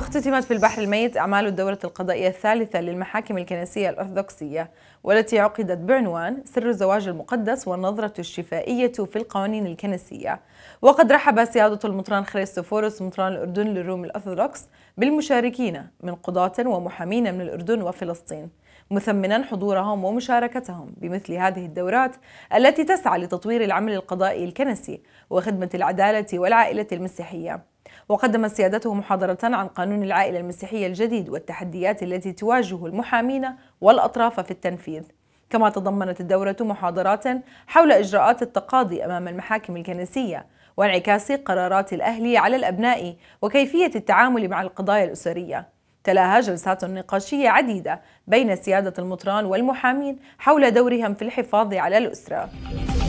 اختتمت في البحر الميت أعمال الدورة القضائية الثالثة للمحاكم الكنسية الأرثوذكسية والتي عقدت بعنوان سر الزواج المقدس والنظرة الشفائية في القوانين الكنسية وقد رحب سيادة المطران خريستوفوروس مطران الأردن للروم الأرثوذكس بالمشاركين من قضاة ومحامين من الأردن وفلسطين مثمنا حضورهم ومشاركتهم بمثل هذه الدورات التي تسعى لتطوير العمل القضائي الكنسي وخدمة العدالة والعائلة المسيحية وقدم سيادته محاضرة عن قانون العائلة المسيحية الجديد والتحديات التي تواجه المحامين والأطراف في التنفيذ كما تضمنت الدورة محاضرات حول إجراءات التقاضي أمام المحاكم الكنسية وانعكاس قرارات الأهل على الأبناء وكيفية التعامل مع القضايا الأسرية تلاها جلسات نقاشية عديدة بين سيادة المطران والمحامين حول دورهم في الحفاظ على الأسرة.